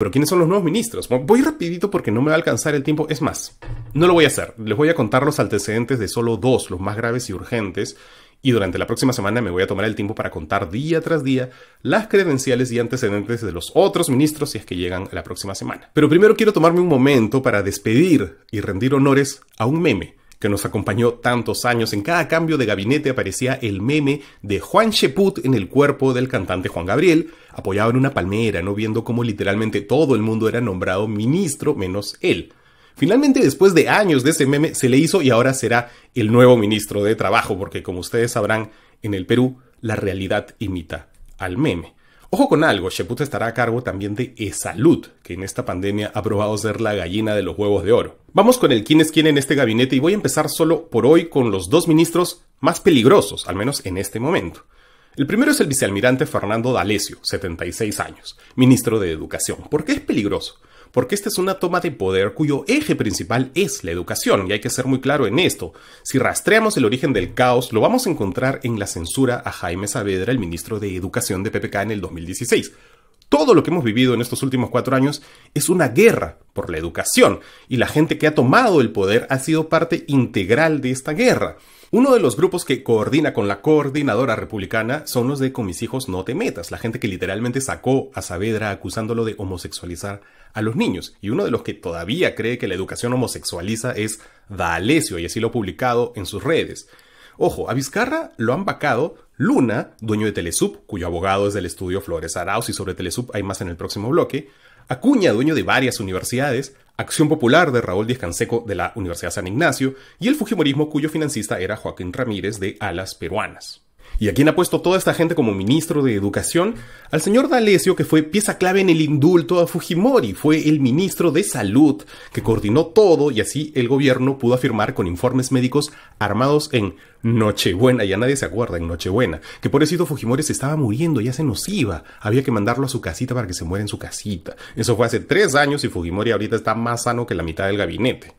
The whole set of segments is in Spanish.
Pero ¿quiénes son los nuevos ministros? Voy rapidito porque no me va a alcanzar el tiempo. Es más, no lo voy a hacer. Les voy a contar los antecedentes de solo dos, los más graves y urgentes. Y durante la próxima semana me voy a tomar el tiempo para contar día tras día las credenciales y antecedentes de los otros ministros si es que llegan la próxima semana. Pero primero quiero tomarme un momento para despedir y rendir honores a un meme que nos acompañó tantos años. En cada cambio de gabinete aparecía el meme de Juan Cheput en el cuerpo del cantante Juan Gabriel, apoyado en una palmera, no viendo cómo literalmente todo el mundo era nombrado ministro menos él. Finalmente, después de años de ese meme, se le hizo y ahora será el nuevo ministro de Trabajo, porque como ustedes sabrán, en el Perú la realidad imita al meme. Ojo con algo, Sheput estará a cargo también de E-Salud, que en esta pandemia ha probado ser la gallina de los huevos de oro. Vamos con el quién es quién en este gabinete y voy a empezar solo por hoy con los dos ministros más peligrosos, al menos en este momento. El primero es el vicealmirante Fernando D'Alessio, 76 años, ministro de Educación. ¿Por qué es peligroso? porque esta es una toma de poder cuyo eje principal es la educación, y hay que ser muy claro en esto. Si rastreamos el origen del caos, lo vamos a encontrar en la censura a Jaime Saavedra, el ministro de Educación de PPK en el 2016. Todo lo que hemos vivido en estos últimos cuatro años es una guerra por la educación y la gente que ha tomado el poder ha sido parte integral de esta guerra. Uno de los grupos que coordina con la coordinadora republicana son los de Con mis hijos no te metas, la gente que literalmente sacó a Saavedra acusándolo de homosexualizar a los niños. Y uno de los que todavía cree que la educación homosexualiza es D'Alessio, y así lo ha publicado en sus redes. Ojo, a Vizcarra lo han vacado Luna, dueño de Telesub, cuyo abogado es del estudio Flores Arauz y sobre Telesub hay más en el próximo bloque, Acuña, dueño de varias universidades, Acción Popular de Raúl Díaz Canseco de la Universidad San Ignacio y el Fujimorismo cuyo financista era Joaquín Ramírez de Alas Peruanas y a quién ha puesto toda esta gente como ministro de Educación, al señor D'Alessio, que fue pieza clave en el indulto a Fujimori, fue el ministro de Salud, que coordinó todo y así el gobierno pudo afirmar con informes médicos armados en Nochebuena, ya nadie se acuerda, en Nochebuena, que por eso Fujimori se estaba muriendo, ya se nos iba, había que mandarlo a su casita para que se muera en su casita. Eso fue hace tres años y Fujimori ahorita está más sano que la mitad del gabinete.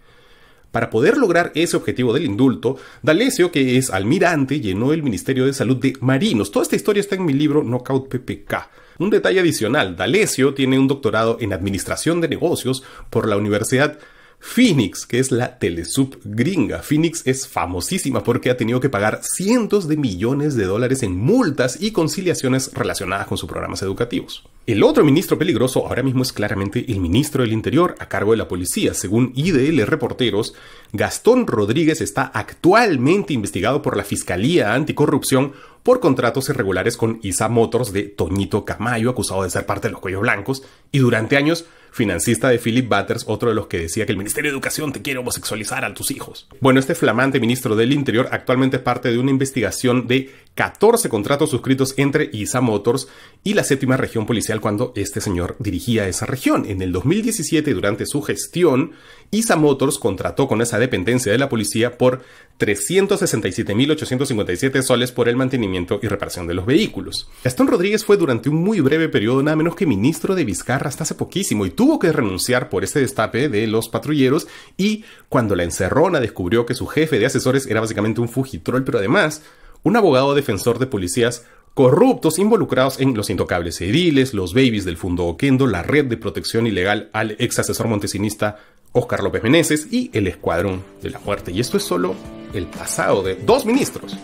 Para poder lograr ese objetivo del indulto, D'Alessio, que es almirante, llenó el Ministerio de Salud de marinos. Toda esta historia está en mi libro Knockout PPK. Un detalle adicional, D'Alessio tiene un doctorado en Administración de Negocios por la Universidad Phoenix, que es la telesub gringa. Phoenix es famosísima porque ha tenido que pagar cientos de millones de dólares en multas y conciliaciones relacionadas con sus programas educativos. El otro ministro peligroso ahora mismo es claramente el ministro del Interior a cargo de la policía. Según IDL Reporteros, Gastón Rodríguez está actualmente investigado por la Fiscalía Anticorrupción por contratos irregulares con ISA Motors de Toñito Camayo, acusado de ser parte de los cuellos blancos, y durante años financista de Philip Butters, otro de los que decía que el Ministerio de Educación te quiere homosexualizar a tus hijos. Bueno, este flamante ministro del Interior actualmente es parte de una investigación de 14 contratos suscritos entre ISA Motors y la séptima región policial cuando este señor dirigía esa región. En el 2017, durante su gestión, ISA Motors contrató con esa dependencia de la policía por 367.857 soles por el mantenimiento y reparación de los vehículos. Gastón Rodríguez fue durante un muy breve periodo nada menos que ministro de Vizcarra hasta hace poquísimo y tuvo que renunciar por ese destape de los patrulleros y cuando la encerrona descubrió que su jefe de asesores era básicamente un fujitrol, pero además un abogado defensor de policías corruptos involucrados en los intocables ediles, los babies del fondo Oquendo, la red de protección ilegal al ex asesor montesinista Oscar López Meneses y el Escuadrón de la Muerte. Y esto es solo el pasado de dos ministros.